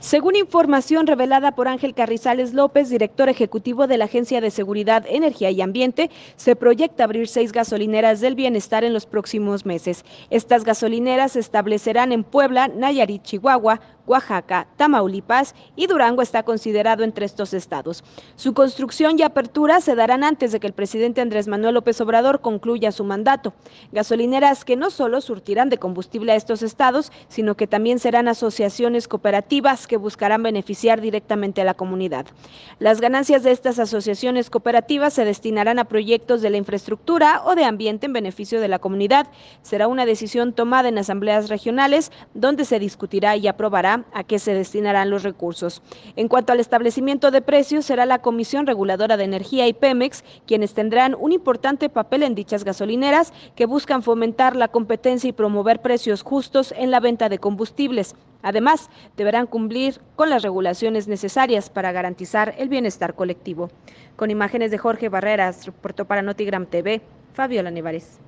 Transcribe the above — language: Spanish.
Según información revelada por Ángel Carrizales López, director ejecutivo de la Agencia de Seguridad, Energía y Ambiente, se proyecta abrir seis gasolineras del bienestar en los próximos meses. Estas gasolineras se establecerán en Puebla, Nayarit, Chihuahua, Oaxaca, Tamaulipas y Durango está considerado entre estos estados. Su construcción y apertura se darán antes de que el presidente Andrés Manuel López Obrador concluya su mandato. Gasolineras que no solo surtirán de combustible a estos estados, sino que también serán asociaciones cooperativas que buscarán beneficiar directamente a la comunidad. Las ganancias de estas asociaciones cooperativas se destinarán a proyectos de la infraestructura o de ambiente en beneficio de la comunidad. Será una decisión tomada en asambleas regionales donde se discutirá y aprobará a qué se destinarán los recursos. En cuanto al establecimiento de precios, será la Comisión Reguladora de Energía y Pemex quienes tendrán un importante papel en dichas gasolineras que buscan fomentar la competencia y promover precios justos en la venta de combustibles. Además, deberán cumplir con las regulaciones necesarias para garantizar el bienestar colectivo. Con imágenes de Jorge Barreras, reportó para Notigram TV, Fabiola Nivares.